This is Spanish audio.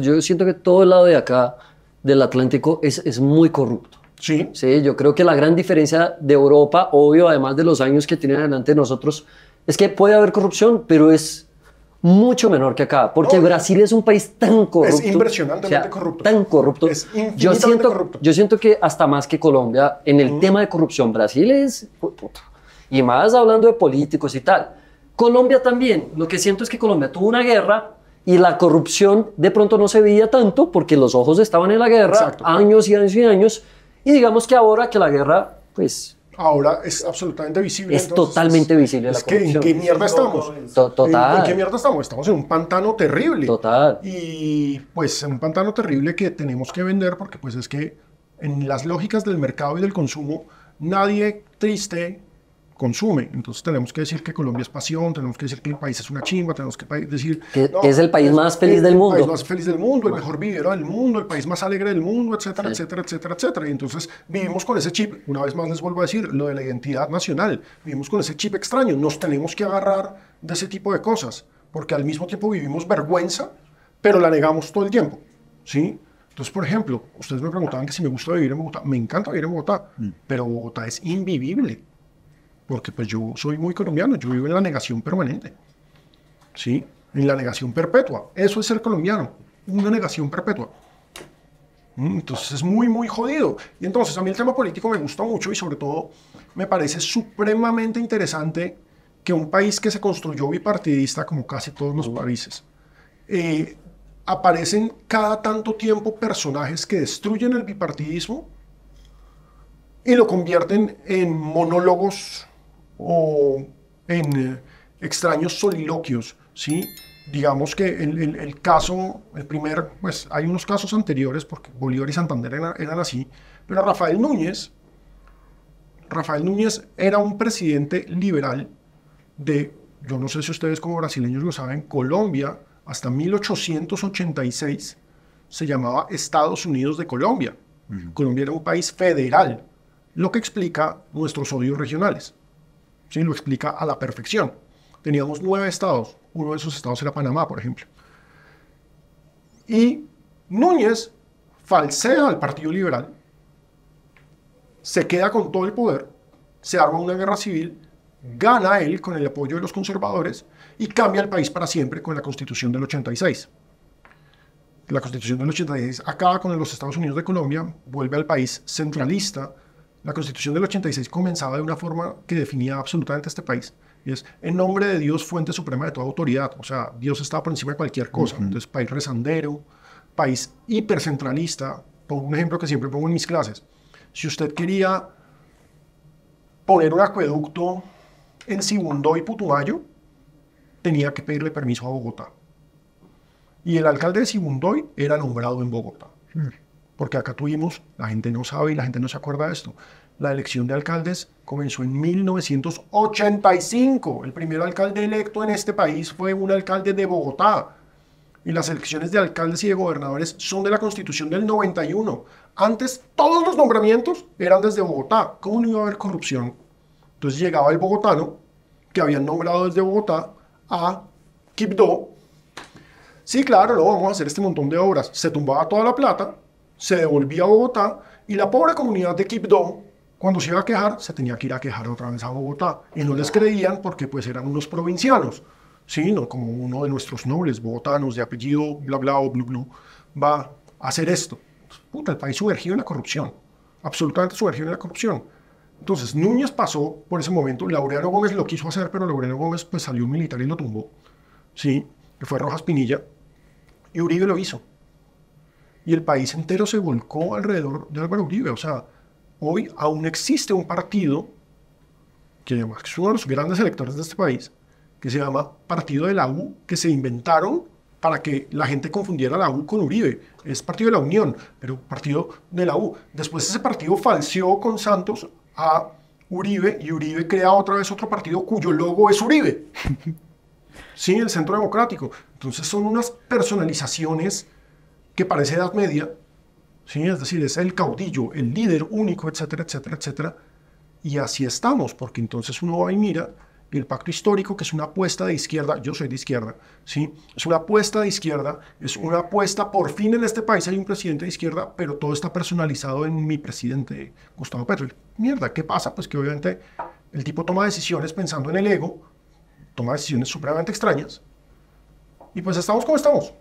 Yo siento que todo el lado de acá del Atlántico es, es muy corrupto. Sí. Sí, yo creo que la gran diferencia de Europa, obvio, además de los años que tienen delante nosotros, es que puede haber corrupción, pero es mucho menor que acá, porque Brasil es un país tan corrupto. Es impresionantemente corrupto. Tan corrupto. Es yo siento, corrupto. Yo siento que hasta más que Colombia, en el tema de corrupción, Brasil es... Y más hablando de políticos y tal. Colombia también. Lo que siento es que Colombia tuvo una guerra y la corrupción de pronto no se veía tanto porque los ojos estaban en la guerra años y años y años. Y digamos que ahora que la guerra, pues... Ahora es absolutamente visible. Es totalmente visible. Es la corrupción. ¿En qué mierda estamos? Total. ¿En, qué mierda estamos? Estamos en un pantano terrible. Total. Y pues en un pantano terrible que tenemos que vender porque pues es que en las lógicas del mercado y del consumo, nadie triste, consume. Entonces tenemos que decir que Colombia es pasión, tenemos que decir que el país es una chimba, tenemos que decir... Que es el país más feliz del mundo. El país más feliz del mundo, el mejor vivero del mundo, el país más alegre del mundo, etcétera, etcétera, etcétera, etcétera. Y entonces vivimos con ese chip, una vez más les vuelvo a decir, lo de la identidad nacional, vivimos con ese chip extraño, nos tenemos que agarrar de ese tipo de cosas, porque al mismo tiempo vivimos vergüenza, pero la negamos todo el tiempo, ¿sí? Entonces, por ejemplo, ustedes me preguntaban que si me gusta vivir en Bogotá. Me encanta vivir en Bogotá, mm. pero Bogotá es invivible porque pues yo soy muy colombiano, yo vivo en la negación permanente, ¿sí? En la negación perpetua. Eso es ser colombiano, una negación perpetua. Mm, entonces es muy, muy jodido. Y entonces a mí el tema político me gusta mucho y sobre todo me parece supremamente interesante que un país que se construyó bipartidista, como casi todos los países, eh, aparecen cada tanto tiempo personajes que destruyen el bipartidismo y lo convierten en monólogos o en eh, extraños soliloquios, ¿sí? Digamos que el, el, caso, el primer, pues hay unos casos anteriores porque Bolívar y Santander eran, así, pero Rafael Núñez, Rafael Núñez era un presidente liberal de, yo no sé si ustedes como brasileños lo saben, Colombia hasta 1886 se llamaba Estados Unidos de Colombia. Colombia era un país federal, lo que explica nuestros odios regionales. Lo explica a la perfección. Teníamos nueve estados, uno de esos estados era Panamá, por ejemplo. Y Núñez falsea al Partido Liberal, se queda con todo el poder, se arma una guerra civil, gana él con el apoyo de los conservadores y cambia el país para siempre con la Constitución del 86. La Constitución del 86 acaba con los Estados Unidos de Colombia, vuelve al país centralista, la constitución del 86 comenzaba de una forma que definía absolutamente este país. Y es en nombre de Dios, fuente suprema de toda autoridad. O sea, Dios estaba por encima de cualquier cosa. Entonces, país rezandero, país hipercentralista. Pongo un ejemplo que siempre pongo en mis clases. Si usted quería poner un acueducto en Sibundoy, y Putumayo, tenía que pedirle permiso a Bogotá. Y el alcalde de Sibundoy era nombrado en Bogotá. Hmm porque acá tuvimos, la gente no sabe y la gente no se acuerda de esto, la elección de alcaldes comenzó en 1985. El primer alcalde electo en este país fue un alcalde de Bogotá. Y las elecciones de alcaldes y de gobernadores son de la constitución del 91. Antes todos los nombramientos eran desde Bogotá. ¿Cómo no iba a haber corrupción? Entonces llegaba el bogotano, que habían nombrado desde Bogotá, a Quibdó. Sí, claro, luego vamos a hacer este montón de obras. Se tumbaba toda la plata, se devolvía a Bogotá y la pobre comunidad de Quibdó, cuando se iba a quejar, se tenía que ir a quejar otra vez a Bogotá. Y no les creían porque pues eran unos provincianos, sino como uno de nuestros nobles bogotanos de apellido bla bla o blu blu va a hacer esto. Puta, el país sumergido en la corrupción, absolutamente sumergido en la corrupción. Entonces Núñez pasó por ese momento, Laureano Gómez lo quiso hacer, pero Laureano Gómez pues salió un militar y lo tumbó, ¿sí? que fue Rojas Pinilla, y Uribe lo hizo y el país entero se volcó alrededor de Álvaro Uribe. O sea, hoy aún existe un partido que es uno de los grandes electores de este país, que se llama Partido de la U, que se inventaron para que la gente confundiera la U con Uribe. Es Partido de la Unión, pero Partido de la U. Después ese partido falseó con Santos a Uribe y Uribe crea otra vez otro partido cuyo logo es Uribe. Sí, el Centro Democrático. Entonces son unas personalizaciones que parece Edad Media, ¿sí? es decir, es el caudillo, el líder único, etcétera, etcétera, etcétera. Y así estamos, porque entonces uno va y mira y el pacto histórico, que es una apuesta de izquierda, yo soy de izquierda, ¿sí? es una apuesta de izquierda, es una apuesta, por fin en este país hay un presidente de izquierda, pero todo está personalizado en mi presidente, Gustavo Petro. Mierda, ¿qué pasa? Pues que obviamente el tipo toma decisiones pensando en el ego, toma decisiones supremamente extrañas, y pues estamos como estamos.